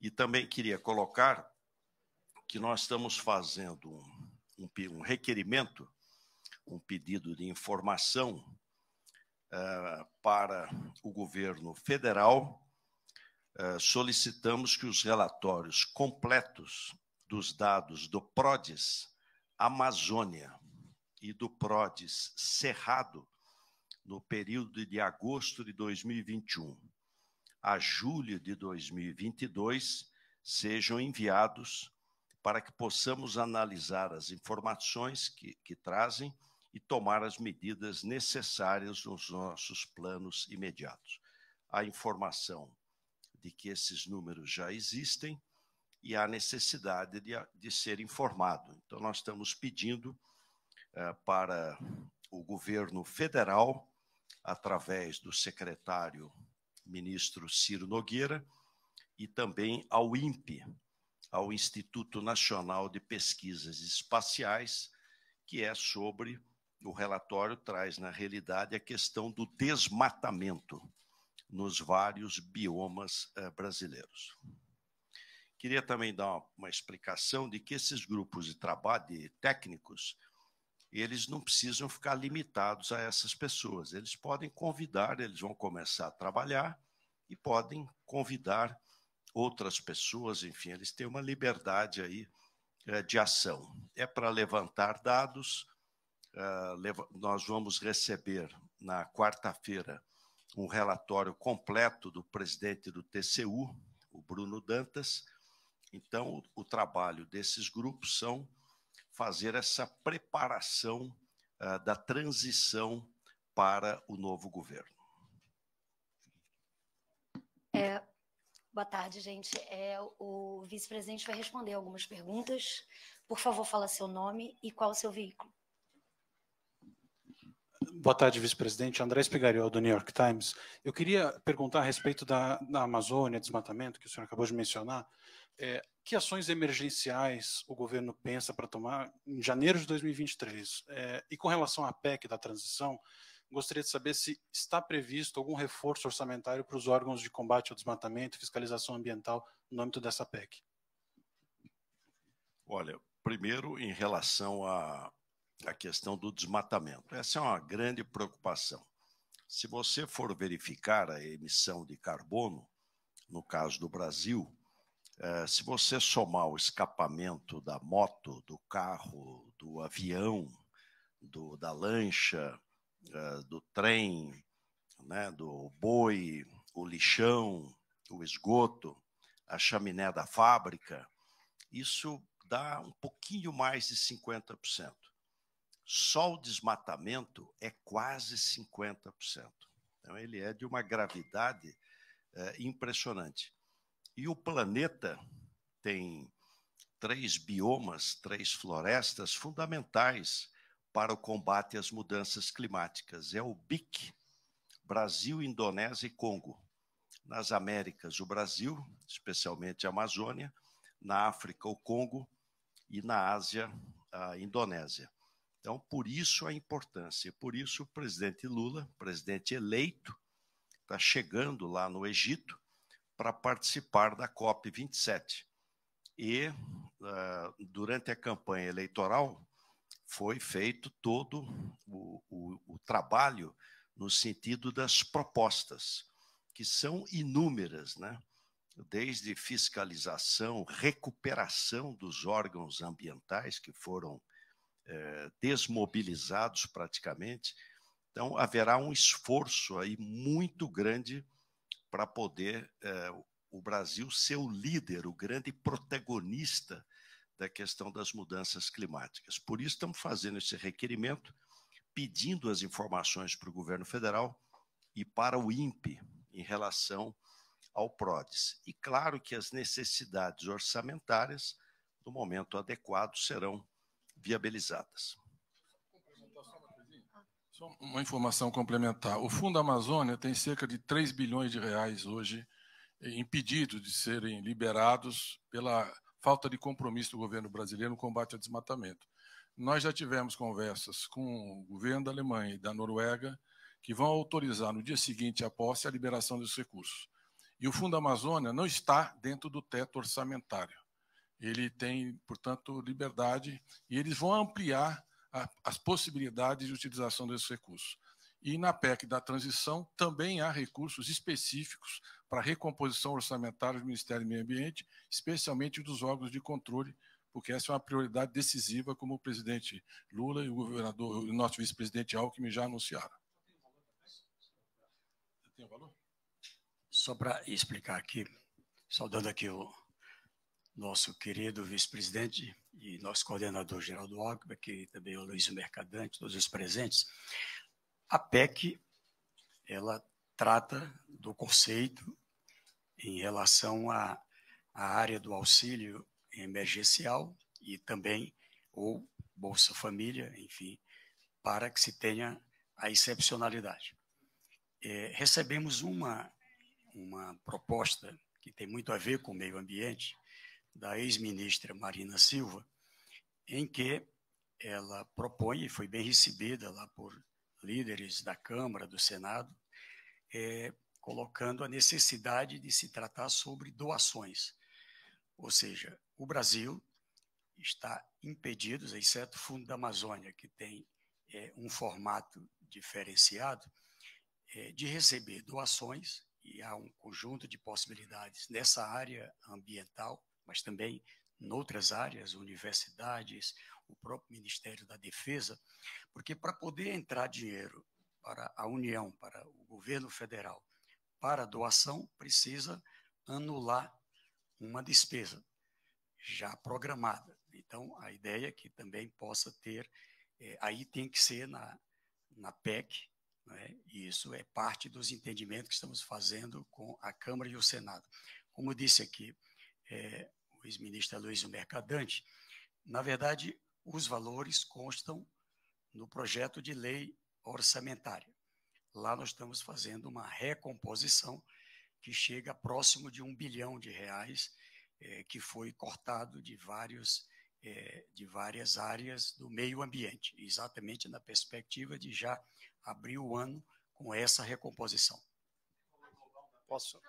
E também queria colocar que nós estamos fazendo um, um, um requerimento, um pedido de informação uh, para o governo federal. Uh, solicitamos que os relatórios completos dos dados do PRODES Amazônia e do PRODES Cerrado no período de agosto de 2021 a julho de 2022 sejam enviados para que possamos analisar as informações que, que trazem e tomar as medidas necessárias nos nossos planos imediatos. A informação de que esses números já existem e há necessidade de, de ser informado. Então, nós estamos pedindo eh, para o governo federal, através do secretário ministro Ciro Nogueira, e também ao INPE, ao Instituto Nacional de Pesquisas Espaciais, que é sobre o relatório traz na realidade a questão do desmatamento nos vários biomas eh, brasileiros. Queria também dar uma, uma, explicação de que esses grupos de trabalho de técnicos eles não precisam ficar limitados a essas pessoas. Eles podem convidar, eles vão começar a trabalhar e podem convidar outras pessoas, enfim, eles têm uma liberdade aí é, de ação. É para levantar dados. É, leva nós vamos receber na quarta-feira um relatório completo do presidente do TCU, o Bruno Dantas. Então, o, o trabalho desses grupos são fazer essa preparação uh, da transição para o novo governo. É, boa tarde, gente. É, o vice-presidente vai responder algumas perguntas. Por favor, fala seu nome e qual o seu veículo. Boa tarde, vice-presidente. André Espigariol, do New York Times. Eu queria perguntar a respeito da, da Amazônia, desmatamento, que o senhor acabou de mencionar. É, que ações emergenciais o governo pensa para tomar em janeiro de 2023? É, e com relação à PEC da transição, gostaria de saber se está previsto algum reforço orçamentário para os órgãos de combate ao desmatamento e fiscalização ambiental no âmbito dessa PEC. Olha, primeiro, em relação à, à questão do desmatamento, essa é uma grande preocupação. Se você for verificar a emissão de carbono, no caso do Brasil, eh, se você somar o escapamento da moto, do carro, do avião, do, da lancha, uh, do trem, né, do boi, o lixão, o esgoto, a chaminé da fábrica, isso dá um pouquinho mais de 50%. Só o desmatamento é quase 50%. Então, ele é de uma gravidade eh, impressionante. E o planeta tem três biomas, três florestas fundamentais para o combate às mudanças climáticas. É o BIC, Brasil, Indonésia e Congo. Nas Américas, o Brasil, especialmente a Amazônia, na África, o Congo e na Ásia, a Indonésia. Então, por isso a importância, por isso o presidente Lula, presidente eleito, está chegando lá no Egito para participar da COP27. E uh, durante a campanha eleitoral foi feito todo o, o, o trabalho no sentido das propostas, que são inúmeras, né? desde fiscalização, recuperação dos órgãos ambientais que foram eh, desmobilizados praticamente. Então, haverá um esforço aí muito grande para poder é, o Brasil ser o líder, o grande protagonista da questão das mudanças climáticas. Por isso, estamos fazendo esse requerimento, pedindo as informações para o governo federal e para o INPE em relação ao PRODES. E claro que as necessidades orçamentárias, no momento adequado, serão viabilizadas. Só uma informação complementar. O Fundo Amazônia tem cerca de 3 bilhões de reais hoje é, impedidos de serem liberados pela falta de compromisso do governo brasileiro no combate ao desmatamento. Nós já tivemos conversas com o governo da Alemanha e da Noruega que vão autorizar no dia seguinte à posse a liberação dos recursos. E o Fundo Amazônia não está dentro do teto orçamentário. Ele tem, portanto, liberdade e eles vão ampliar a, as possibilidades de utilização desses recursos. E na PEC da transição também há recursos específicos para recomposição orçamentária do Ministério do Meio Ambiente, especialmente dos órgãos de controle, porque essa é uma prioridade decisiva, como o presidente Lula e o governador, o nosso vice-presidente Alckmin já anunciaram. Tem Só para explicar aqui, saudando aqui o nosso querido vice-presidente e nosso coordenador geral do Alckmin, que também é o Luiz Mercadante, todos os presentes, a PEC ela trata do conceito em relação à, à área do auxílio emergencial e também ou Bolsa Família, enfim, para que se tenha a excepcionalidade. É, recebemos uma, uma proposta que tem muito a ver com o meio ambiente, da ex-ministra Marina Silva, em que ela propõe, e foi bem recebida lá por líderes da Câmara, do Senado, é, colocando a necessidade de se tratar sobre doações. Ou seja, o Brasil está impedido, exceto o Fundo da Amazônia, que tem é, um formato diferenciado, é, de receber doações, e há um conjunto de possibilidades nessa área ambiental, mas também outras áreas, universidades, o próprio Ministério da Defesa, porque para poder entrar dinheiro para a União, para o governo federal, para doação, precisa anular uma despesa já programada. Então, a ideia é que também possa ter, é, aí tem que ser na, na PEC, né? e isso é parte dos entendimentos que estamos fazendo com a Câmara e o Senado. Como disse aqui, é, ex-ministro Luiz Mercadante, na verdade, os valores constam no projeto de lei orçamentária. Lá nós estamos fazendo uma recomposição que chega próximo de um bilhão de reais, é, que foi cortado de, vários, é, de várias áreas do meio ambiente, exatamente na perspectiva de já abrir o ano com essa recomposição. Posso?